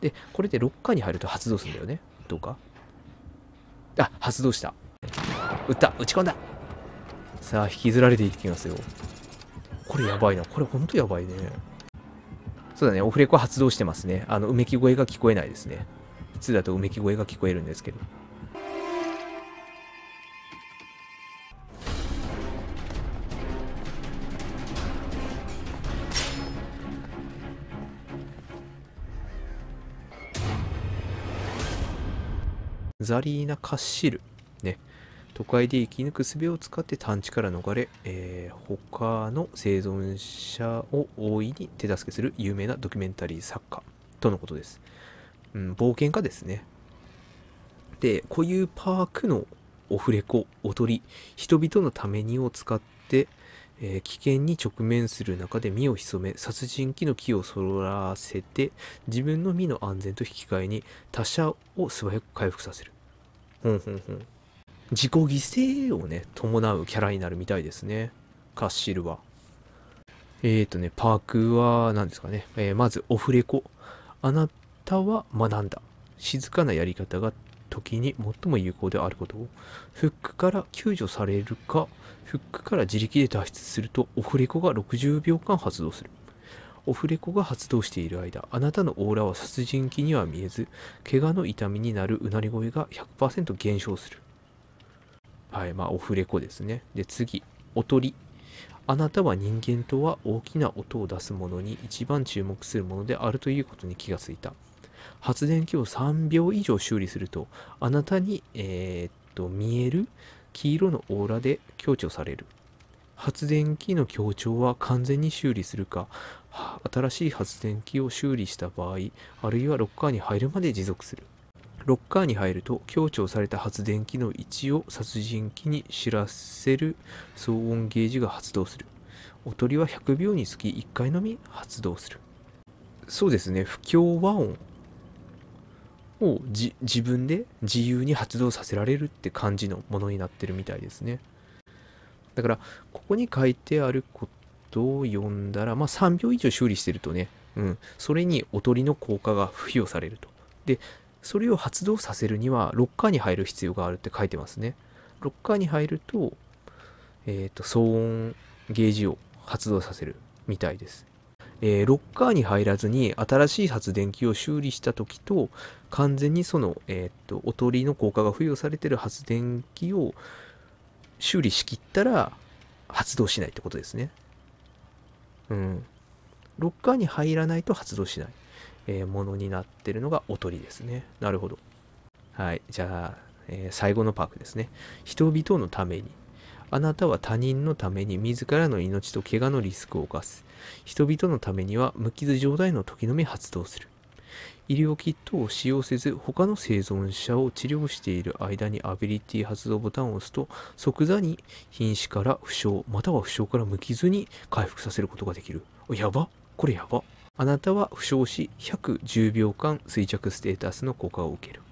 で、これでロッカーに入ると発動するんだよね。どうかあ、発動した。撃った打ち込んださあ、引きずられていきますよ。これやばいな。これほんとやばいね。そうだね、オフレコ発動してますね。あの、うめき声が聞こえないですね。普通だとうめき声が聞こえるんですけど。ザリーナ・カッシル。ね。都会で生き抜く術を使って探知から逃れ、えー、他の生存者を大いに手助けする有名なドキュメンタリー作家とのことです。うん、冒険家ですね。で、固有パークのオフレコ、おとり、人々のためにを使って、えー、危険に直面する中で身を潜め殺人鬼の木をそらせて自分の身の安全と引き換えに他者を素早く回復させる。ふんふんふん自己犠牲をね伴うキャラになるみたいですねカッシルはえっ、ー、とねパークは何ですかね、えー、まずオフレコあなたは学んだ静かなやり方が時に最も有効であることをフックから救助されるかフックから自力で脱出するとオフレコが60秒間発動するオフレコが発動している間あなたのオーラは殺人鬼には見えず怪我の痛みになるうなり声が100%減少するはいまあオフレコですねで次おとりあなたは人間とは大きな音を出すものに一番注目するものであるということに気がついた発電機を3秒以上修理すると、あなたに、えー、っと、見える黄色のオーラで強調される。発電機の強調は完全に修理するか、新しい発電機を修理した場合、あるいはロッカーに入るまで持続する。ロッカーに入ると強調された発電機の位置を殺人機に知らせる騒音ゲージが発動する。おとりは100秒につき1回のみ発動する。そうですね、不協和音を自分で自由に発動させられるって感じのものになってるみたいですね。だからここに書いてあることを読んだら、まあ、3秒以上修理してるとね、うん、それにおとりの効果が付与されると。でそれを発動させるにはロッカーに入る必要があるって書いてますね。ロッカーに入ると,、えーと騒音ゲージを発動させるみたいです。えー、ロッカーに入らずに新しい発電機を修理した時と完全にその、えー、っとおとりの効果が付与されてる発電機を修理しきったら発動しないってことですね。うん。ロッカーに入らないと発動しない、えー、ものになってるのがおとりですね。なるほど。はい。じゃあ、え最後のパークですね。人々のために。あなたは他人のために自らの命と怪我のリスクを冒す。人々のためには無傷状態の時のみ発動する。医療キットを使用せず他の生存者を治療している間にアビリティ発動ボタンを押すと即座に瀕死から負傷または負傷から無傷に回復させることができる。やばこれやば。あなたは負傷し110秒間衰弱ステータスの効果を受ける。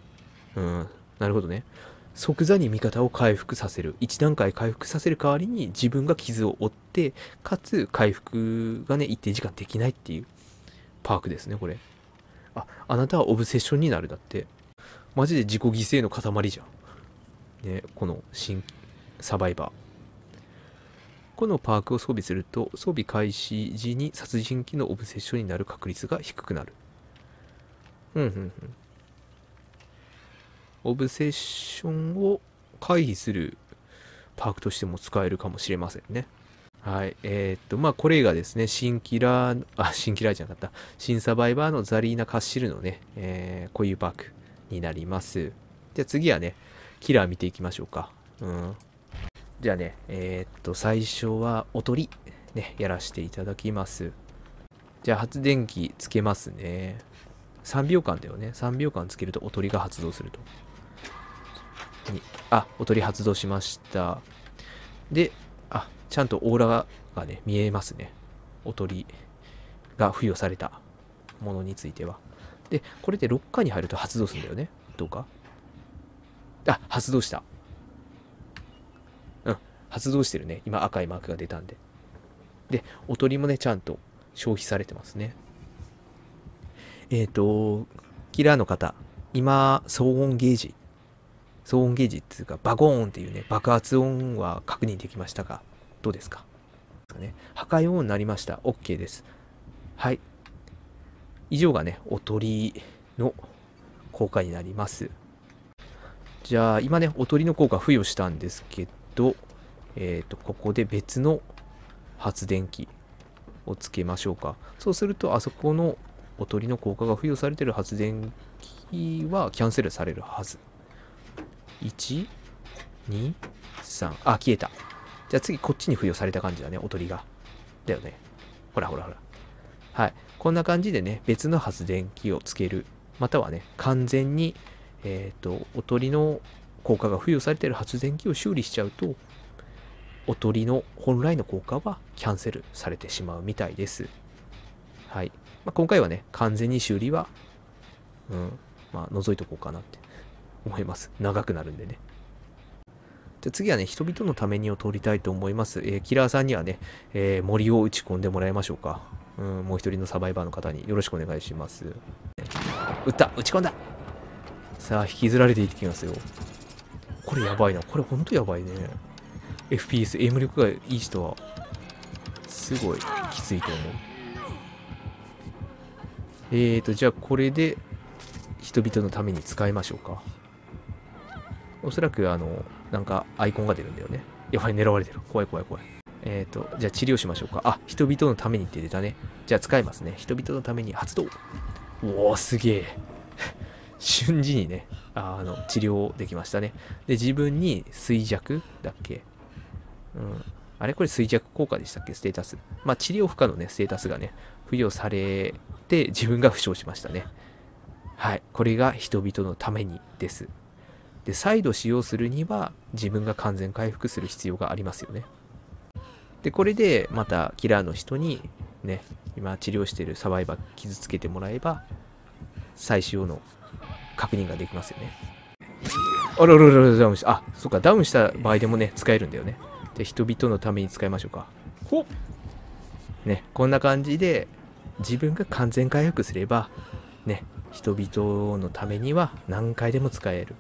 うん、なるほどね。即座に味方を回復させる1段階回復させる代わりに自分が傷を負ってかつ回復がね一定時間できないっていうパークですねこれああなたはオブセッションになるだってマジで自己犠牲の塊じゃんねこの新サバイバーこのパークを装備すると装備開始時に殺人鬼のオブセッションになる確率が低くなるうんうんうんオブセッションを回避するパークとしても使えるかもしれませんね。はい。えー、っと、まあ、これがですね、新キラー、あ、新キラーじゃなかった、新サバイバーのザリーナ・カッシルのね、えー、固有パークになります。じゃあ次はね、キラー見ていきましょうか。うん。じゃあね、えー、っと、最初はおとり、ね、やらせていただきます。じゃあ発電機つけますね。3秒間だよね。3秒間つけるとおとりが発動すると。に、あ、おとり発動しました。で、あ、ちゃんとオーラがね、見えますね。おとりが付与されたものについては。で、これで6回に入ると発動するんだよね。どうかあ、発動した。うん、発動してるね。今赤いマークが出たんで。で、おとりもね、ちゃんと消費されてますね。えっ、ー、と、キラーの方、今、騒音ゲージ騒音ゲージっていうかバゴーンっていうね爆発音は確認できましたがどうですか破壊音になりました OK ですはい以上がねおとりの効果になりますじゃあ今ねおとりの効果付与したんですけどえっ、ー、とここで別の発電機をつけましょうかそうするとあそこのおとりの効果が付与されてる発電機はキャンセルされるはず1、2、3。あ、消えた。じゃあ次こっちに付与された感じだね、おとりが。だよね。ほらほらほら。はい。こんな感じでね、別の発電機をつける。またはね、完全に、えっ、ー、と、おとりの効果が付与されている発電機を修理しちゃうと、おとりの本来の効果はキャンセルされてしまうみたいです。はい。まあ、今回はね、完全に修理は、うん、まあ、覗いとこうかなって。思います。長くなるんでね。じゃ次はね、人々のためにを取りたいと思います。えー、キラーさんにはね、えー、森を打ち込んでもらいましょうか。うん、もう一人のサバイバーの方によろしくお願いします。打った打ち込んださあ、引きずられていってきますよ。これやばいな。これほんとやばいね。FPS、エイム力がいい人は、すごいきついと思う。えーと、じゃあこれで、人々のために使いましょうか。おそらくあの、なんかアイコンが出るんだよね。やばい、狙われてる。怖い怖い怖い。えっ、ー、と、じゃあ治療しましょうか。あ、人々のためにって出たね。じゃあ使いますね。人々のために発動。おお、すげえ。瞬時にね、あの、治療できましたね。で、自分に衰弱だっけうん。あれこれ衰弱効果でしたっけステータス。まあ、治療不可のね、ステータスがね、付与されて自分が負傷しましたね。はい。これが人々のためにです。で再度使用するには自分が完全回復する必要がありますよねでこれでまたキラーの人にね今治療してるサバイバー傷つけてもらえば再使用の確認ができますよねあららららダウンしたあそっかダウンした場合でもね使えるんだよねで人々のために使いましょうかほっねこんな感じで自分が完全回復すればね人々のためには何回でも使える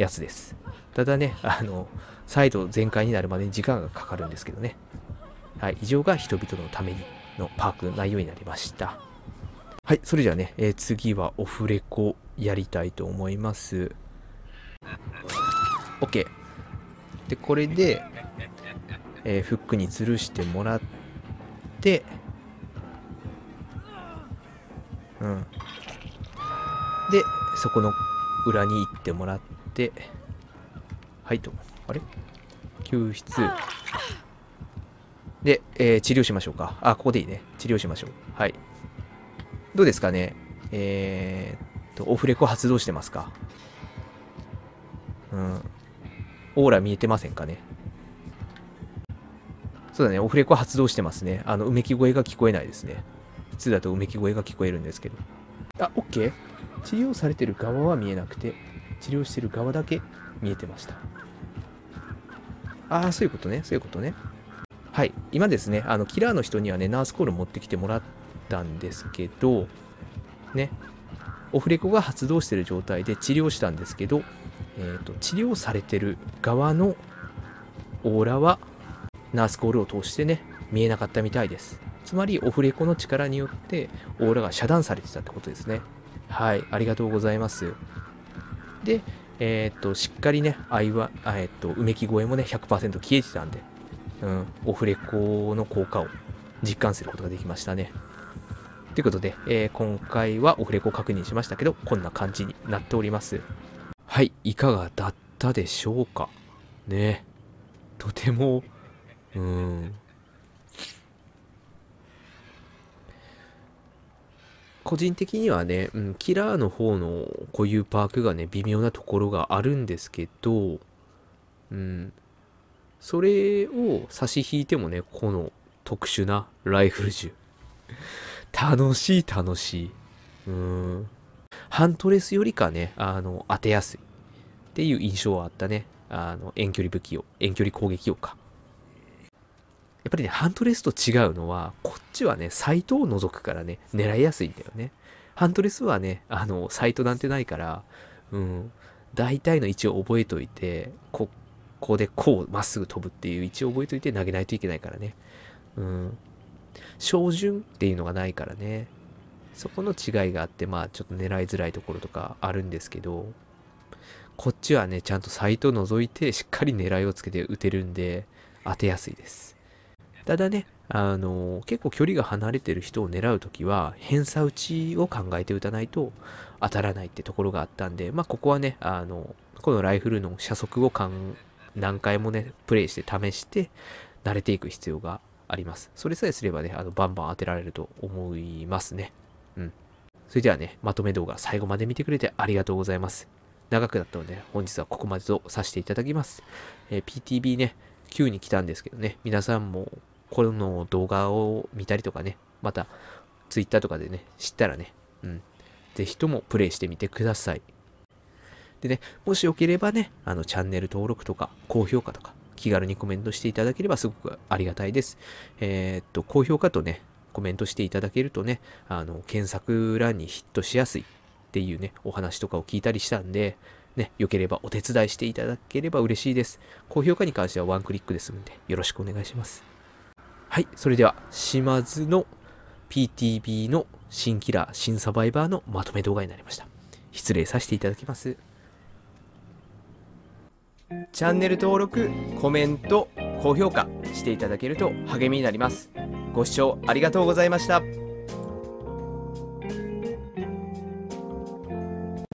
やつです。ただね、あの、再度全開になるまでに時間がかかるんですけどね。はい、以上が人々のためにのパーク内容になりました。はい、それじゃあね、えー、次はオフレコやりたいと思います。OK。で、これで、えー、フックに吊るしてもらって、うん。で、そこの裏に行ってもらって、てはいとあれ救出で、えー、治療しましょうかあここでいいね治療しましょうはいどうですかねえー、っとオフレコ発動してますかうんオーラ見えてませんかねそうだね、オフレコ発動してますね。あの、うめき声が聞こえないですね。普通だとうめき声が聞こえるんですけど。あ、OK。治療されてる側は見えなくて。治療してる側だけ見えてましたああそういうことねそういうことねはい今ですねあのキラーの人にはねナースコール持ってきてもらったんですけどねオフレコが発動してる状態で治療したんですけど、えーと、と治療されてる側のオーラはナースコールを通してね見えなかったみたいですつまりオフレコの力によってオーラが遮断されてたってことですねはいありがとうございますで、えー、っと、しっかりね、愛は、えー、っと、うめき声もね、100%消えてたんで、うん、オフレコの効果を実感することができましたね。ということで、えー、今回はオフレコ確認しましたけど、こんな感じになっております。はい、いかがだったでしょうかね。とても、うん、個人的にはね、うん、キラーの方のこういうパークがね、微妙なところがあるんですけど、うん、それを差し引いてもね、この特殊なライフル銃。楽しい楽しい。うん。ハントレスよりかね、あの、当てやすい。っていう印象はあったね。あの、遠距離武器を、遠距離攻撃をか。やっぱりね、ハントレスと違うのは、こっちはね、サイトを除くからね、狙いやすいんだよね。ハントレスはね、あの、サイトなんてないから、うん、大体の位置を覚えといて、ここでこうまっすぐ飛ぶっていう位置を覚えといて投げないといけないからね。うん。照準っていうのがないからね。そこの違いがあって、まあちょっと狙いづらいところとかあるんですけど、こっちはね、ちゃんとサイトを覗いてしっかり狙いをつけて打てるんで、当てやすいです。ただね、あの、結構距離が離れてる人を狙うときは、偏差打ちを考えて打たないと当たらないってところがあったんで、まあ、ここはね、あの、このライフルの射速を何回もね、プレイして試して、慣れていく必要があります。それさえすればね、あのバンバン当てられると思いますね。うん。それではね、まとめ動画最後まで見てくれてありがとうございます。長くなったので、本日はここまでとさせていただきます。えー、PTB ね、9に来たんですけどね、皆さんもこの動画を見たりとかね、また Twitter とかでね、知ったらね、うん、ぜひともプレイしてみてください。でね、もしよければね、あのチャンネル登録とか、高評価とか、気軽にコメントしていただければすごくありがたいです。えー、っと、高評価とね、コメントしていただけるとね、あの、検索欄にヒットしやすいっていうね、お話とかを聞いたりしたんで、ね、良ければお手伝いしていただければ嬉しいです。高評価に関してはワンクリックですので、よろしくお願いします。はい、それでは、島津の PTB の新キラー、新サバイバーのまとめ動画になりました。失礼させていただきます。チャンネル登録、コメント、高評価していただけると励みになります。ご視聴ありがとうございました。